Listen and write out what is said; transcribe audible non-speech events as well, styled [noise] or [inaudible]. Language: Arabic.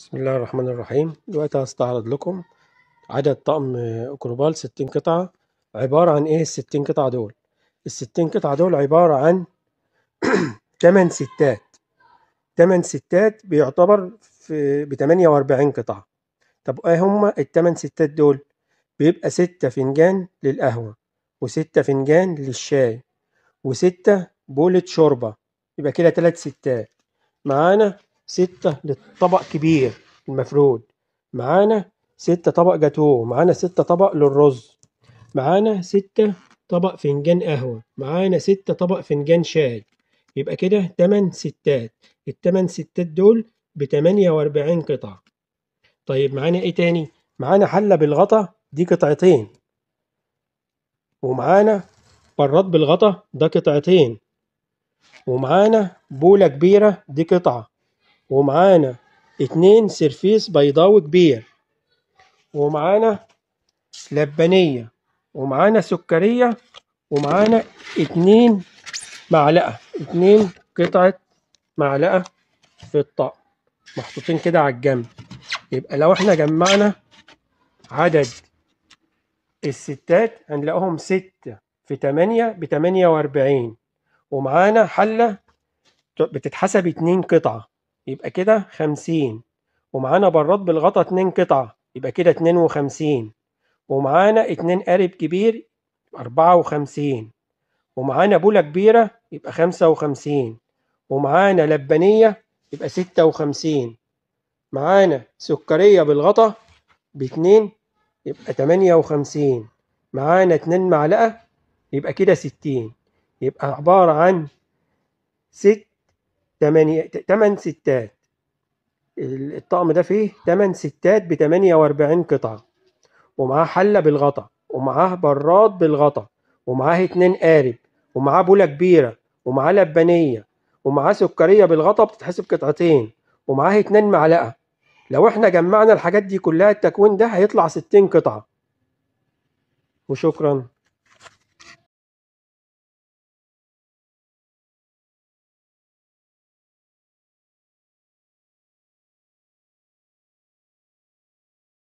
بسم الله الرحمن الرحيم دلوقتي هستعرض لكم عدد طقم اكروبال ستين قطعة عبارة عن ايه الستين قطعة دول الستين قطعة دول عبارة عن [clears throat] تمن ستات تمن ستات بيعتبر في بتمانية واربعين قطعة طب ايه هما التمن ستات دول بيبقى ستة فنجان للقهوة وستة فنجان للشاي وستة بولة شوربة يبقى كده تلات ستات معانا ستة للطبق كبير المفروض معانا ستة طبق جاتوه معانا ستة طبق للرز معانا ستة طبق فنجان قهوة معانا ستة طبق فنجان شاي يبقى كده تمن ستات التمن ستات دول بتمانية وأربعين قطعة طيب معانا ايه تاني معانا حلة بالغطا دي قطعتين ومعانا براد بالغطا ده قطعتين ومعانا بولة كبيرة دي قطعة ومعانا اتنين سيرفيس بيضاوي كبير ومعانا لبانية ومعانا سكرية ومعانا اتنين معلقة اتنين قطعة معلقة في الطقم محطوطين كده على الجنب يبقى لو احنا جمعنا عدد الستات هنلاقوهم ستة في تمانية بتمانية واربعين ومعانا حلة بتتحسب اتنين قطعة يبقى كده خمسين ومعانا براد بالغطا اتنين قطعة يبقى كده اتنين وخمسين ومعانا اتنين قارب كبير أربعة وخمسين ومعانا بولة كبيرة يبقى خمسة وخمسين ومعانا لبانية يبقى ستة وخمسين معانا سكرية بالغطا باتنين يبقى تمانية وخمسين معانا اتنين معلقة يبقى كده ستين يبقى عبارة عن ست تمانية تمن ستات الطقم ده فيه تمن ستات ب 48 قطعة ومعاه حلة بالغطا ومعاه براد بالغطا ومعاه اتنين قارب ومعاه بولة كبيرة ومعاه لبانية ومعاه سكرية بالغطا بتتحسب قطعتين ومعاه اتنين معلقة لو احنا جمعنا الحاجات دي كلها التكوين ده هيطلع 60 قطعة وشكرا